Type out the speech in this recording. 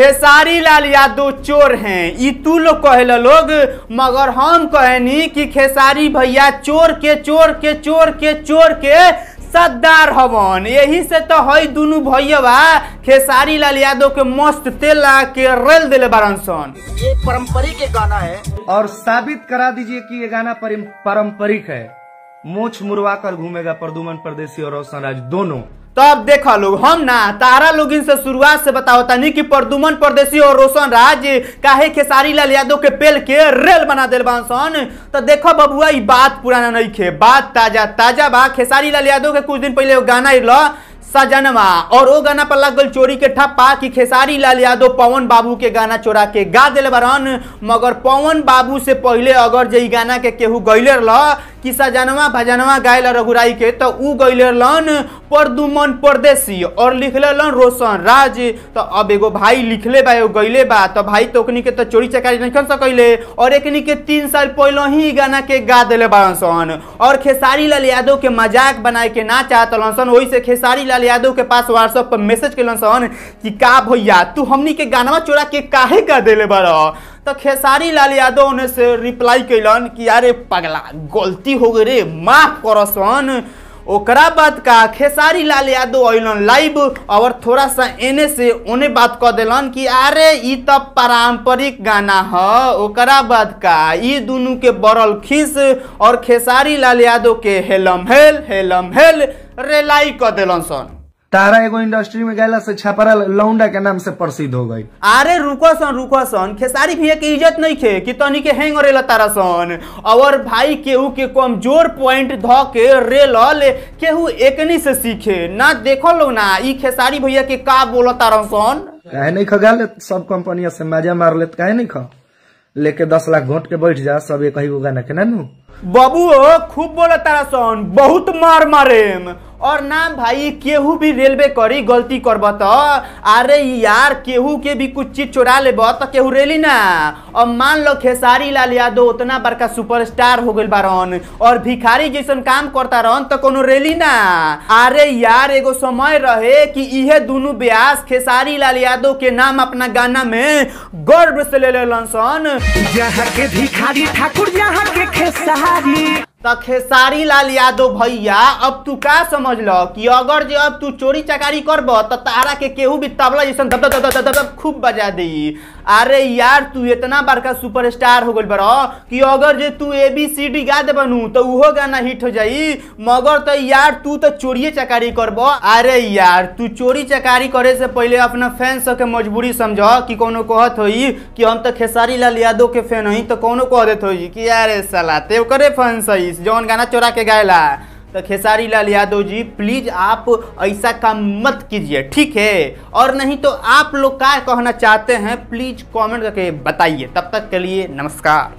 खेसारी लाल यादव चोर हैं ई तू लोग कहेला लोग मगर हम कहनी कि खेसारी भैया चोर के चोर के चोर के चोर के सद्दार हवन यही से तो है दोनों भैया खेसारी लाल यादव के मस्त तेला के रेल दिले बारंसन ये पारंपरिक गाना है और साबित करा दीजिए कि ये गाना पारंपरिक है मोछ मुरवा कर घूमेगा प्रदुमन प्रदेशी और रोशन राज दोनों तो अब देख लोग हम ना तारा लोग इनसे शुरुआत से बताओ तीन कि प्रदुमन परदेशी और रोशन राज काहे खेसारी लाल यादव के पेल के रेल बना दिल बांसन तो देखो बबुआ बात पुराना नहीं खे बात ताजा ताजा बा खेसारी लाल यादव के कुछ दिन पहले गाना ल सजनवा और वो गाना पर लग गल चोरी के ठप्पा कि खेसारी लाल यादव पवन बाबू के गाना चोरा के गा दिल बरन मगर पवन बाबू से पहले अगर जे गाना के केहू गैले रहा कि सजनवा भजनवा गायल रघुराई के तो उ गैले परदुमन परदेसी और लिख लन रोशन राज तो अब एगो भाई लिखले बा गैले बा तो भाई तोकनी के तो चोरी चकारी नहीं कर सकैले और एक के तीन साल पहले ही गाना के गा दिले बारन सन और खेसारी लाल यादव के मजाक बनाए के ना चाहत सन वही से खेसारी लाल यादव के पास व्हाट्सअप पर मैसेज के सन कि का भैया तू हमनी के गानवा चोरा के काहे गा दिले बारह तो खेसारी लाल यादव उन्हें से रिप्लाई कैलन कि यारे पगला गलती हो गई रे माफ सन ओकरा बात का खेसारी लाल यादव अलन लाइव और थोड़ा सा एने से ओने बात कह दिलन कि अरे ई तो पारंपरिक गाना हकरा ओकरा का ई दोनों के बरल खीस और खेसारी लाल यादव के हेलम हेल हेलम हेल रेलाई कह दिलन सन तारा एगो इंडस्ट्री में गैला से छपरा लौंडा के नाम से प्रसिद्ध हो गई अरे रुको सन रुको सन खेसारी भैया की इज्जत नहीं खे कि तनी के हैंग रेला तारा सन और भाई केहू के कमजोर पॉइंट ध के रेलल केहू एकनी से सीखे ना देखो लोग ना ई खेसारी भैया के का बोलो तारा सन कहे नहीं खा ले सब कंपनिया से मजा मार लेते कहे नहीं खा लेके दस लाख घोट के बैठ जा सब एक ही गाना के ना नू बाबू खूब बोला तारा सन बहुत मार मारे और ना भाई केहू भी रेलवे करी गलती करब तो अरे यार केहू के भी कुछ चीज चोरा लेब तो केहू रेली ना और मान लो खेसारी लाल यादव उतना बड़का सुपरस्टार हो गए बारन और भिखारी जैसा काम करता रहन तो कोनो रेली ना अरे यार एगो समय रहे कि इहे दोनों ब्यास खेसारी लाल यादव के नाम अपना गाना में गर्व से ले लेलन सन के भिखारी ठाकुर के खेसारी तो खेसारी लाल यादव भैया अब तू का समझ लो कि अगर जो अब तू चोरी चकारी करब तो तारा के केहू भी तबला जैसे दब दब दब दब दब खूब बजा दी अरे यार तू इतना बड़का सुपरस्टार हो गई बड़ कि अगर जो तू ए बी सी डी गा दे बनू तो उहो गाना हिट हो जाई मगर तो यार तू तो चोरिए चकारी करब अरे यार तू चोरी चकारी करे से पहले अपना फैन सब के मजबूरी समझ कि कोनो कहत हो कि हम तो खेसारी लाल यादव के फैन हई तो कोनो कह देते हो कि यार सलाते करे फैन सही पुलिस जौन गाना चोरा के गायला तो खेसारी लाल यादव जी प्लीज आप ऐसा काम मत कीजिए ठीक है और नहीं तो आप लोग क्या कहना चाहते हैं प्लीज कमेंट करके बताइए तब तक के लिए नमस्कार